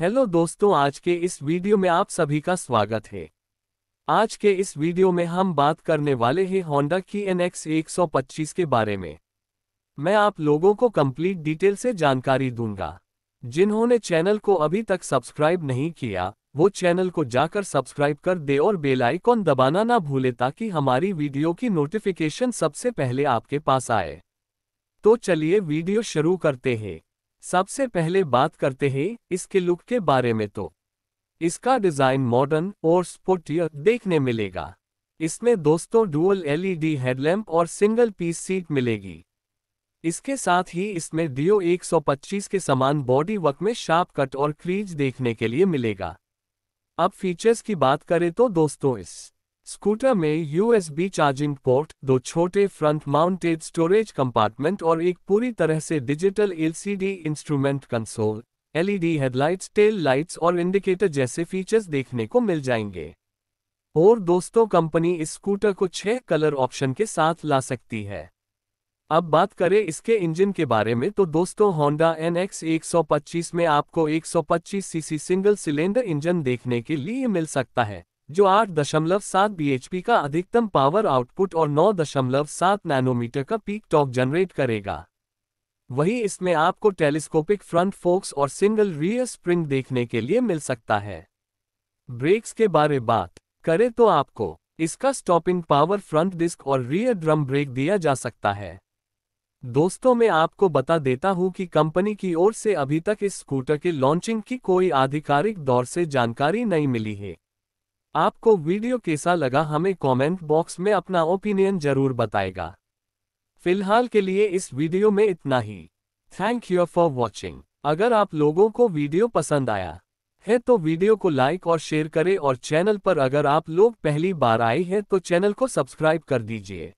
hello दोस्तों आज के इस वीडियो में आप सभी का स्वागत है आज के इस वीडियो में हम बात करने वाले हैं होंडा की एन एक्स एक के बारे में मैं आप लोगों को कंप्लीट डिटेल से जानकारी दूंगा जिन्होंने चैनल को अभी तक सब्सक्राइब नहीं किया वो चैनल को जाकर सब्सक्राइब कर दे और बेल आइकॉन दबाना ना भूले ताकि हमारी वीडियो की नोटिफिकेशन सबसे पहले आपके पास आए तो चलिए वीडियो शुरू करते हैं सबसे पहले बात करते हैं इसके लुक के बारे में तो इसका डिज़ाइन मॉडर्न और स्पोर्टियर देखने मिलेगा इसमें दोस्तों डुअल एलईडी हेडलैम्प और सिंगल पीस सीट मिलेगी इसके साथ ही इसमें डिओ 125 के समान बॉडी वर्क में शार्प कट और क्रीज देखने के लिए मिलेगा अब फीचर्स की बात करें तो दोस्तों इस स्कूटर में यूएसबी चार्जिंग पोर्ट दो छोटे फ्रंट माउंटेड स्टोरेज कंपार्टमेंट और एक पूरी तरह से digital LCD instrument console LED headlights tail lights और इंडिकेटर जैसे फीचर्स देखने को मिल जाएंगे और दोस्तों कंपनी इस स्कूटर को छह कलर ऑप्शन के साथ ला सकती है अब बात करें इसके इंजन के बारे में तो दोस्तों होंडा एन एक्स में आपको 125 सीसी सिंगल सिलेंडर इंजन देखने के लिए मिल सकता है जो 8.7 दशमलव का अधिकतम पावर आउटपुट और 9.7 नैनोमीटर का पीक टॉक जनरेट करेगा वही इसमें आपको टेलीस्कोपिक फ्रंट फोक्स और सिंगल रियर स्प्रिंग देखने के लिए मिल सकता है ब्रेक्स के बारे बात करें तो आपको इसका स्टॉपिंग पावर फ्रंट डिस्क और रियर ड्रम ब्रेक दिया जा सकता है दोस्तों मैं आपको बता देता हूं कि कंपनी की ओर से अभी तक इस स्कूटर के लॉन्चिंग की कोई आधिकारिक दौर से जानकारी नहीं मिली है आपको वीडियो कैसा लगा हमें कमेंट बॉक्स में अपना ओपिनियन जरूर बताएगा फिलहाल के लिए इस वीडियो में इतना ही थैंक यू फॉर वॉचिंग अगर आप लोगों को वीडियो पसंद आया है तो वीडियो को लाइक और शेयर करें और चैनल पर अगर आप लोग पहली बार आए हैं तो चैनल को सब्सक्राइब कर दीजिए